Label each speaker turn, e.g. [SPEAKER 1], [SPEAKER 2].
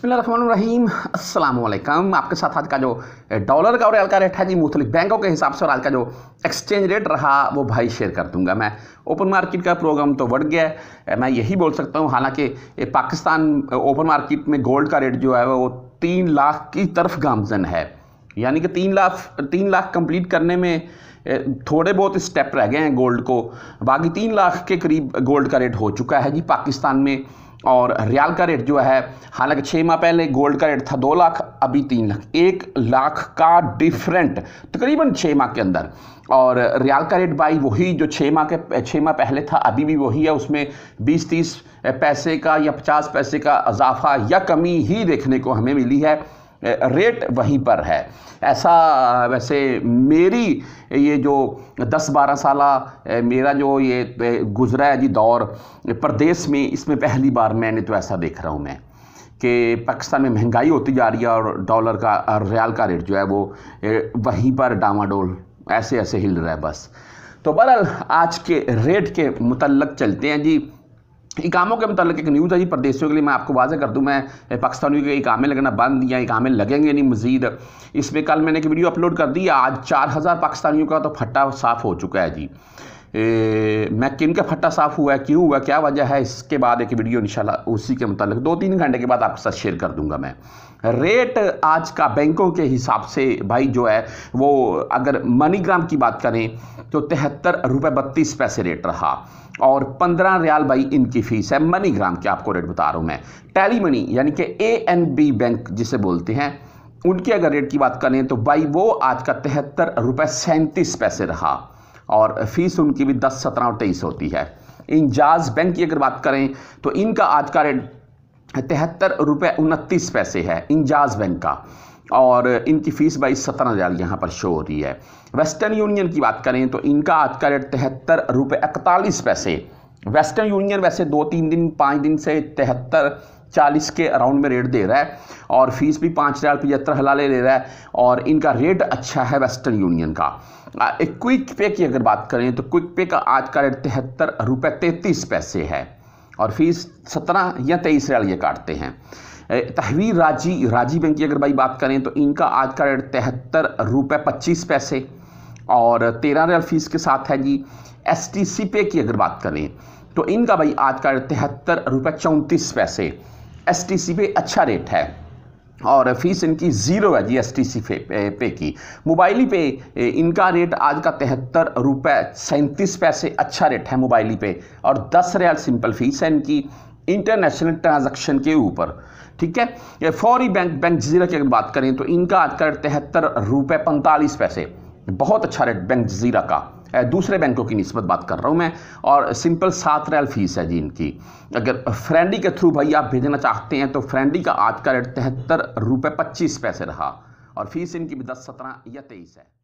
[SPEAKER 1] बसमीम असल आपके साथ आज का जो डॉलर का और एल का रेट है जी मुख्तलिफ बैंकों के हिसाब से और आज का जो एक्सचेंज रेट रहा वो भाई शेयर कर दूंगा मैं ओपन मार्केट का प्रोग्राम तो बढ़ गया है मैं यही बोल सकता हूँ हालांकि पाकिस्तान ओपन मार्केट में गोल्ड का रेट जो है वो तीन लाख की तरफ गामजन है यानी कि तीन लाख तीन लाख कम्प्लीट करने में थोड़े बहुत स्टेप रह गए हैं गोल्ड को बाकी तीन लाख के करीब गोल्ड का रेट हो चुका है जी पाकिस्तान में और रियाल का रेट जो है हालांकि छः माह पहले गोल्ड का रेट था दो लाख अभी तीन लाख एक लाख का डिफरेंट तकरीबन छः माह के अंदर और रियाल का रेट बाई वही जो छः माह के छः माह पहले था अभी भी वही है उसमें बीस तीस पैसे का या पचास पैसे का इजाफा या कमी ही देखने को हमें मिली है रेट वहीं पर है ऐसा वैसे मेरी ये जो 10-12 साल मेरा जो ये गुज़रा है जी दौर प्रदेश में इसमें पहली बार मैंने तो ऐसा देख रहा हूँ मैं कि पाकिस्तान में महंगाई होती जा रही है और डॉलर का और रियाल का रेट जो है वो वहीं पर डामाडोल ऐसे ऐसे हिल रहा है बस तो बहरहाल आज के रेट के मुतलक चलते हैं जी इकामों के मतलब एक न्यूज़ जी प्रदेशों के लिए मैं आपको वाजह कर दूं मैं पाकिस्तानियों के इकामे लगना बंद या इकामे लगेंगे नहीं मज़ीद इस पर कल मैंने एक वीडियो अपलोड कर दी आज चार हज़ार पाकिस्तानियों का तो फट्टा साफ़ हो चुका है जी ए, मैं किन का फट्टा साफ़ हुआ है क्यों हुआ क्या वजह है इसके बाद एक वीडियो इन उसी के मतलब दो तीन घंटे के बाद आपके साथ शेयर कर दूँगा मैं रेट आज का बैंकों के हिसाब से भाई जो है वो अगर मनीग्राम की बात करें तो तिहत्तर रुपये बत्तीस पैसे रेट रहा और पंद्रह रियाल भाई इनकी फ़ीस है मनी ग्राम की आपको रेट बता रहा हूँ मैं टैली मनी यानी कि ए एन बी बैंक जिसे बोलते हैं उनकी अगर रेट की बात करें तो भाई वो आज का तिहत्तर रुपये सैंतीस पैसे रहा और फीस उनकी भी दस सत्रह और तेईस होती है इंजाज बैंक की अगर बात करें तो इनका आज का रेट तिहत्तर रुपये उनतीस पैसे है इंजाज बैंक का और इनकी फ़ीस बाईस सत्रह हज़ार यहाँ पर शो हो रही है वेस्टर्न यूनियन की बात करें तो इनका आज का रेट तिहत्तर रुपये इकतालीस पैसे वेस्टर्न यूनियन वैसे दो तीन दिन पाँच दिन से तिहत्तर चालीस के अराउंड में रेट दे रहा है और फीस भी पाँच हज़ार पचहत्तर हलाले ले रहा है और इनका रेट अच्छा है वेस्टर्न यूनियन का एक क्विक पे की अगर बात करें तो क्विक पे का आज का रेट तिहत्तर रुपये तैंतीस पैसे है और फीस सत्रह या तेईस रियाल ये काटते हैं तहवीर राजी राजी बैंक की अगर भाई बात करें तो इनका आज का रेट तिहत्तर रुपये पच्चीस पैसे और तेरह रियल फीस के साथ है जी एस टी सी पे की अगर बात करें तो इनका भाई आज का रेट तिहत्तर रुपये चौंतीस पैसे एस टी सी पे अच्छा रेट है और फीस इनकी ज़ीरो है जी एस टी सी पे, पे की मोबाइली पे इनका रेट आज का तिहत्तर रुपये सैंतीस पैसे अच्छा रेट है मोबाइली पे और दस रियाल सिंपल फीस है इनकी इंटरनेशनल ट्रांजैक्शन के ऊपर ठीक है फौरी बैंक बैंक जीरा की अगर बात करें तो इनका आज तिहत्तर रुपये पैंतालीस पैसे बहुत अच्छा रेट बैंक जीरा का दूसरे बैंकों की नस्बत बात कर रहा हूँ मैं और सिंपल सात रैल फीस है जी इनकी अगर फ्रेंडी के थ्रू भाई आप भेजना चाहते हैं तो फ्रेंडी का आज का रेट तिहत्तर रुपये पच्चीस पैसे रहा और फीस इनकी भी दस सत्रह या तेईस है